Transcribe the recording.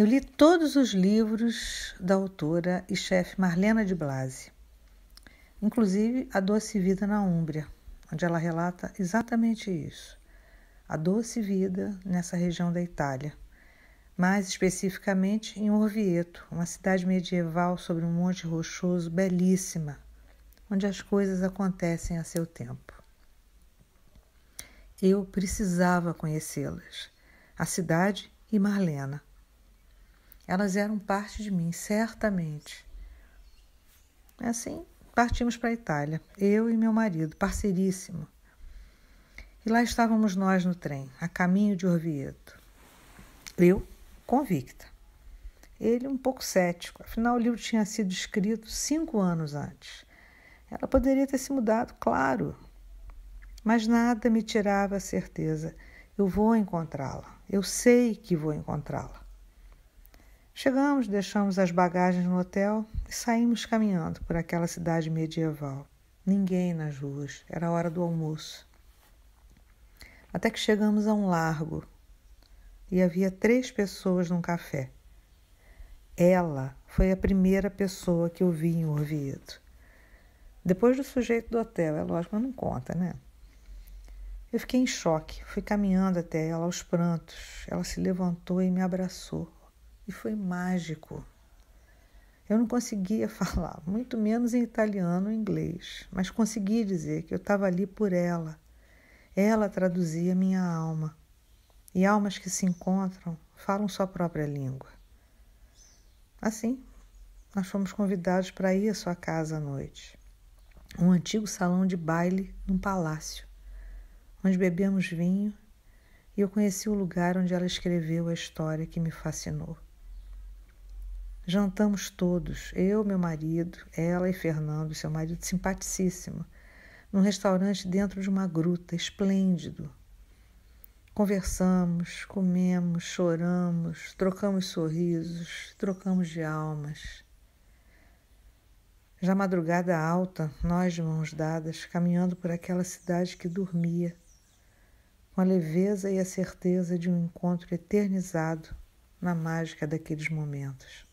Eu li todos os livros da autora e chefe Marlena de Blasi, inclusive A Doce Vida na Úmbria, onde ela relata exatamente isso. A doce vida nessa região da Itália, mais especificamente em Orvieto, uma cidade medieval sobre um monte rochoso belíssima, onde as coisas acontecem a seu tempo. Eu precisava conhecê-las, a cidade e Marlena. Elas eram parte de mim, certamente. É assim, partimos para a Itália, eu e meu marido, parceiríssimo. E lá estávamos nós no trem, a caminho de Orvieto. Eu, convicta. Ele, um pouco cético, afinal, o livro tinha sido escrito cinco anos antes. Ela poderia ter se mudado, claro, mas nada me tirava a certeza. Eu vou encontrá-la, eu sei que vou encontrá-la. Chegamos, deixamos as bagagens no hotel e saímos caminhando por aquela cidade medieval. Ninguém nas ruas, era a hora do almoço. Até que chegamos a um largo e havia três pessoas num café. Ela foi a primeira pessoa que eu vi em Orvieto. Depois do sujeito do hotel, é lógico, mas não conta, né? Eu fiquei em choque, fui caminhando até ela aos prantos. Ela se levantou e me abraçou e foi mágico. Eu não conseguia falar, muito menos em italiano ou inglês, mas consegui dizer que eu estava ali por ela. Ela traduzia minha alma. E almas que se encontram falam sua própria língua. Assim, nós fomos convidados para ir à sua casa à noite, um antigo salão de baile num palácio, onde bebemos vinho e eu conheci o lugar onde ela escreveu a história que me fascinou. Jantamos todos, eu, meu marido, ela e Fernando, seu marido simpaticíssimo, num restaurante dentro de uma gruta, esplêndido. Conversamos, comemos, choramos, trocamos sorrisos, trocamos de almas. Já madrugada alta, nós de mãos dadas, caminhando por aquela cidade que dormia, com a leveza e a certeza de um encontro eternizado na mágica daqueles momentos.